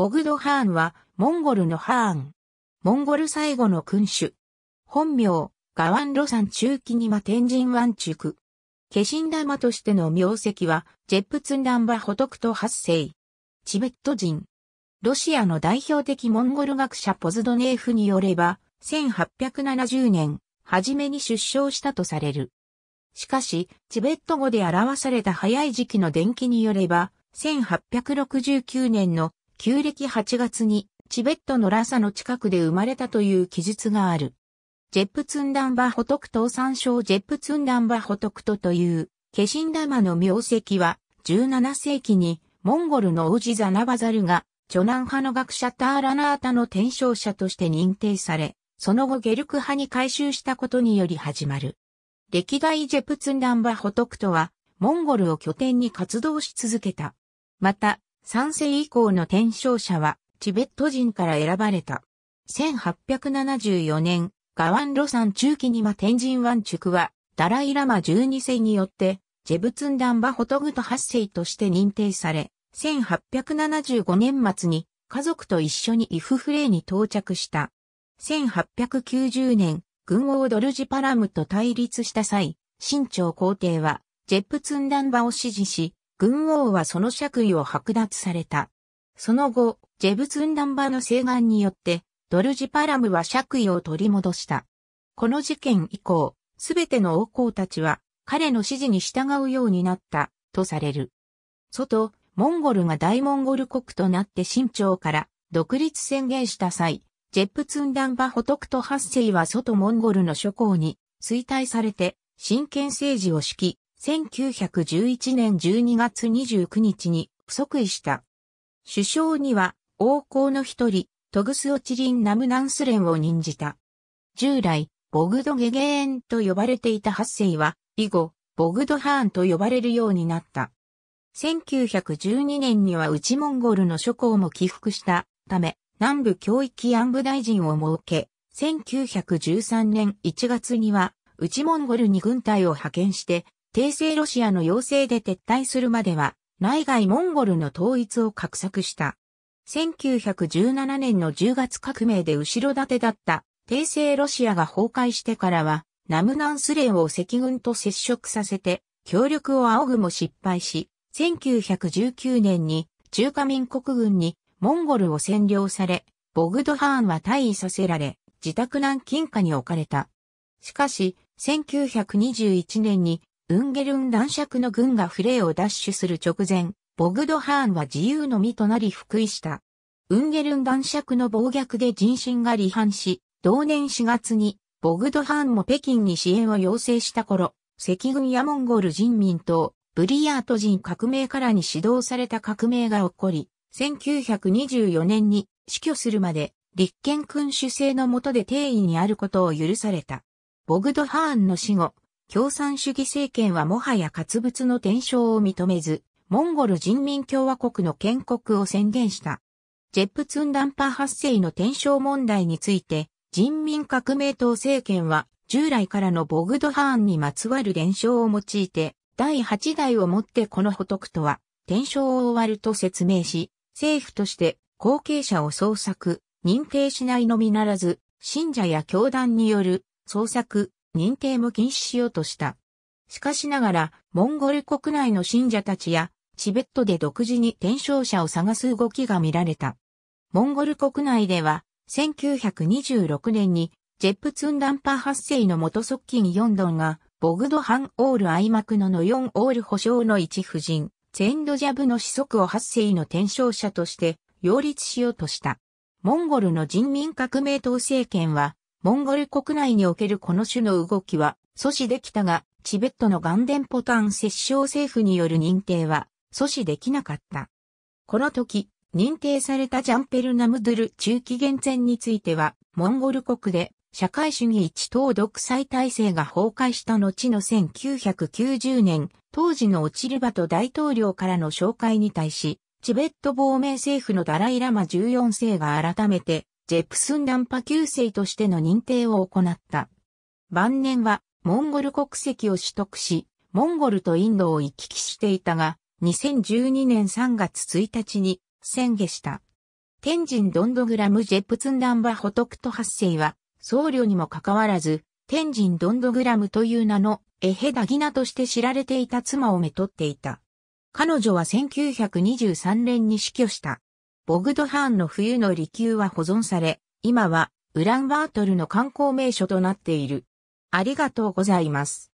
ボグドハーンは、モンゴルのハーン。モンゴル最後の君主。本名、ガワンロ山中期にワ天神ュク。化身玉としての名跡は、ジェップツンダンバホトクト8世。チベット人。ロシアの代表的モンゴル学者ポズドネーフによれば、1870年、初めに出生したとされる。しかし、チベット語で表された早い時期の伝記によれば、1869年の旧暦8月にチベットのラサの近くで生まれたという記述がある。ジェップツンダンバホトクト山椒ジェップツンダンバホトクトという、化身玉の名跡は、17世紀に、モンゴルの王子ザナバザルが、著南派の学者ターラナータの転生者として認定され、その後ゲルク派に改修したことにより始まる。歴代ジェプツンダンバホトクトは、モンゴルを拠点に活動し続けた。また、三世以降の転正者は、チベット人から選ばれた。1874年、ガワンロ山中期にマ天神湾宿は、ダライラマ12世によって、ジェブツンダンバホトグト8世として認定され、1875年末に家族と一緒にイフフレーに到着した。1890年、軍王ドルジパラムと対立した際、新朝皇帝は、ジェプツンダンバを支持し、軍王はその爵位を剥奪された。その後、ジェブツンダンバの西願によって、ドルジパラムは爵位を取り戻した。この事件以降、すべての王侯たちは、彼の指示に従うようになった、とされる。外、モンゴルが大モンゴル国となって清朝から独立宣言した際、ジェプツンダンバホトクトハッセイは外モンゴルの諸侯に衰退されて、真剣政治を敷き、1911年12月29日に不足位した。首相には王侯の一人、トグスオチリン・ナムナンスレンを任じた。従来、ボグドゲゲーンと呼ばれていた八世は、以後、ボグドハーンと呼ばれるようになった。1912年には内モンゴルの諸侯も起伏したため、南部教育安部大臣を設け、1913年1月には、内モンゴルに軍隊を派遣して、帝政ロシアの要請で撤退するまでは、内外モンゴルの統一を画策した。1917年の10月革命で後ろ盾だった帝政ロシアが崩壊してからは、ナムナンスレを赤軍と接触させて、協力を仰ぐも失敗し、1919年に中華民国軍にモンゴルを占領され、ボグドハーンは退位させられ、自宅南近下に置かれた。しかし、1921年にウンゲルン男爵の軍がフレーを奪取する直前、ボグドハーンは自由の身となり復位した。ウンゲルン男爵の暴虐で人心が離反し、同年4月に、ボグドハーンも北京に支援を要請した頃、赤軍やモンゴル人民党、ブリヤート人革命からに指導された革命が起こり、1924年に死去するまで、立憲君主制の下で定位にあることを許された。ボグドハーンの死後、共産主義政権はもはや活物の転生を認めず、モンゴル人民共和国の建国を宣言した。ジェップツンダンパ発生の転生問題について、人民革命党政権は従来からのボグドハーンにまつわる伝承を用いて、第8代をもってこの補徳とは、転生を終わると説明し、政府として後継者を捜索、認定しないのみならず、信者や教団による捜索、認定も禁止しようとした。しかしながら、モンゴル国内の信者たちや、チベットで独自に転生者を探す動きが見られた。モンゴル国内では、1926年に、ジェップツンダンパ発生の元側近ヨンドンが、ボグドハンオール愛幕のの4オール保証の一夫人、ツェンドジャブの子息を発生の転生者として、擁立しようとした。モンゴルの人民革命党政権は、モンゴル国内におけるこの種の動きは阻止できたが、チベットのガンデンポタン摂政政府による認定は阻止できなかった。この時、認定されたジャンペルナムドゥル中期厳選については、モンゴル国で社会主義一党独裁体制が崩壊した後の1990年、当時のオチルバト大統領からの紹介に対し、チベット亡命政府のダライラマ14世が改めてジェプスンダンパ旧姓としての認定を行った。晩年はモンゴル国籍を取得し、モンゴルとインドを行き来していたが、2012年3月1日に宣言した。天神ドンドグラムジェプツンダンバホトクト発生は、僧侶にもかかわらず、天神ドンドグラムという名のエヘダギナとして知られていた妻をめとっていた。彼女は1923年に死去した。ボグドハーンの冬の離宮は保存され、今はウランバートルの観光名所となっている。ありがとうございます。